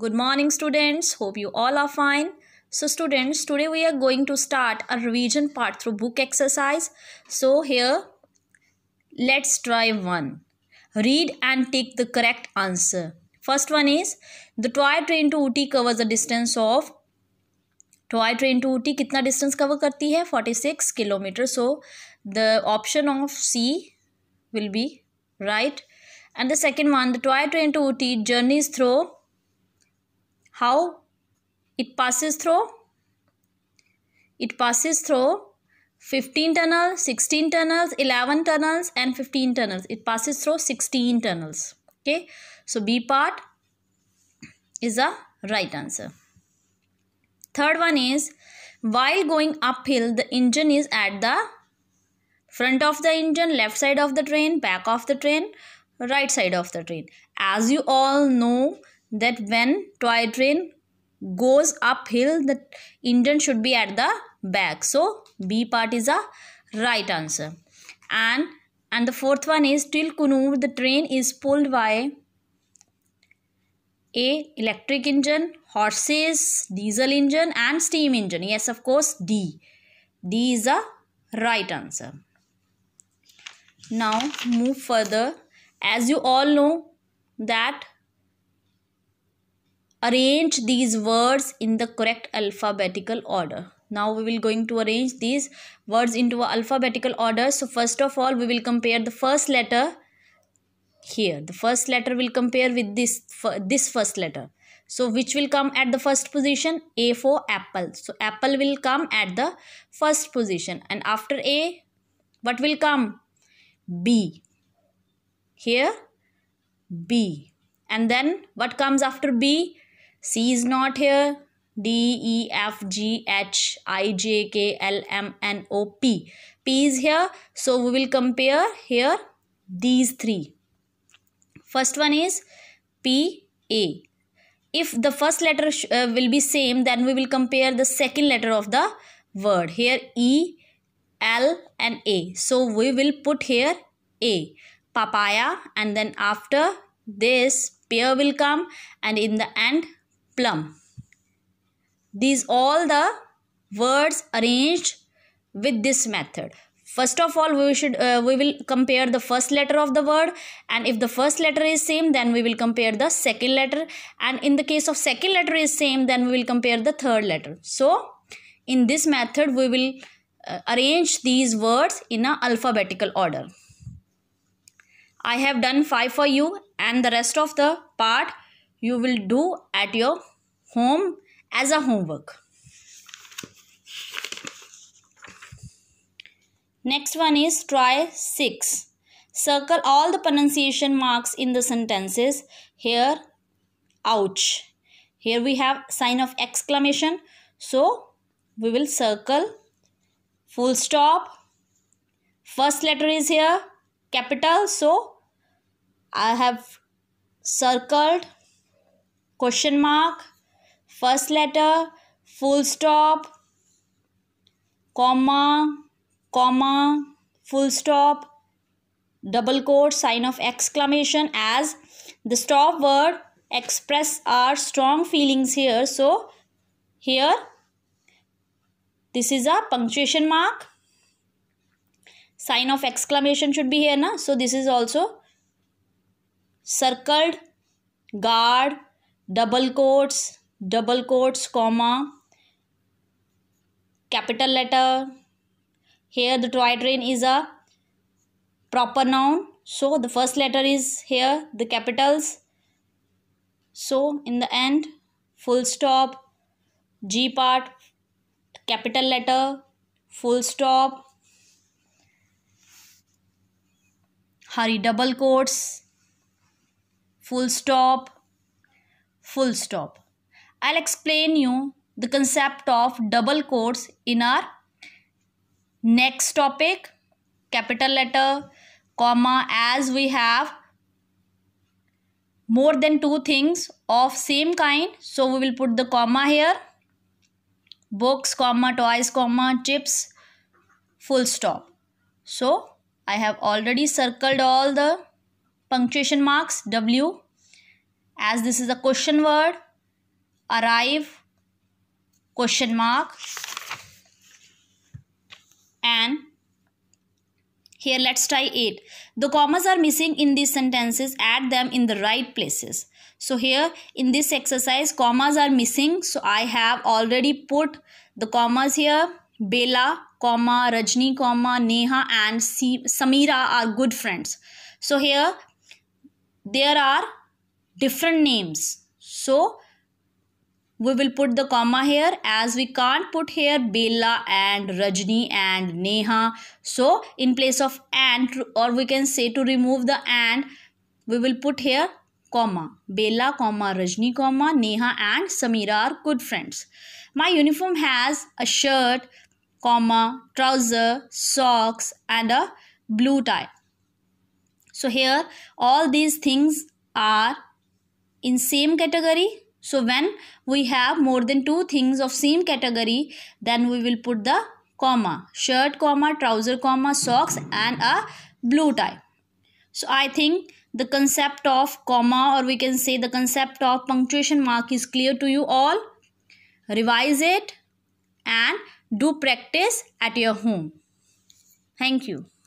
Good morning students. Hope you all are fine. So students, today we are going to start a revision part through book exercise. So here, let's try one. Read and take the correct answer. First one is, the toy train to Uti covers a distance of toy train to uti कितना distance cover करती है forty six kilometers. So, the option of C will be right. And the second one, the toy train to uti journeys through how it passes through it passes through 15 tunnels 16 tunnels 11 tunnels and 15 tunnels it passes through 16 tunnels okay so b part is a right answer third one is while going uphill the engine is at the front of the engine left side of the train back of the train right side of the train as you all know that when toy train goes uphill the indian should be at the back so b part is a right answer and and the fourth one is till kunur the train is pulled by a electric engine horses diesel engine and steam engine yes of course d d is a right answer now move further as you all know that arrange these words in the correct alphabetical order now we will going to arrange these words into alphabetical order so first of all we will compare the first letter here the first letter will compare with this this first letter so which will come at the first position a for apple so apple will come at the first position and after a what will come b here b and then what comes after b C is not here. D, E, F, G, H, I, J, K, L, M, N, O, P. P is here. So we will compare here these three. First one is P, A. If the first letter uh, will be same, then we will compare the second letter of the word. Here E, L and A. So we will put here A. Papaya and then after this pear will come and in the end plum. These all the words arranged with this method. First of all, we should uh, we will compare the first letter of the word and if the first letter is same then we will compare the second letter and in the case of second letter is same then we will compare the third letter. So, in this method we will uh, arrange these words in a alphabetical order. I have done 5 for you and the rest of the part you will do at your home as a homework. Next one is try 6. Circle all the pronunciation marks in the sentences. Here, ouch. Here we have sign of exclamation. So, we will circle full stop. First letter is here, capital. So, I have circled question mark first letter full stop comma comma full stop double quote sign of exclamation as the stop word express our strong feelings here so here this is a punctuation mark sign of exclamation should be here na so this is also circled guard double quotes double quotes comma capital letter here the toy train is a proper noun so the first letter is here the capitals so in the end full stop g part capital letter full stop hurry double quotes full stop full stop I'll explain you the concept of double quotes in our next topic capital letter comma as we have more than two things of same kind so we will put the comma here books comma toys comma chips full stop so i have already circled all the punctuation marks w as this is a question word arrive question mark and here let's try it the commas are missing in these sentences add them in the right places so here in this exercise commas are missing so i have already put the commas here bela comma rajni comma neha and samira are good friends so here there are different names so we will put the comma here as we can't put here Bella and Rajni and Neha. So in place of and or we can say to remove the and we will put here comma Bella comma Rajni comma Neha and Samira are good friends. My uniform has a shirt comma trouser socks and a blue tie. So here all these things are in same category so when we have more than two things of same category, then we will put the comma, shirt comma, trouser comma, socks and a blue tie. So I think the concept of comma or we can say the concept of punctuation mark is clear to you all. Revise it and do practice at your home. Thank you.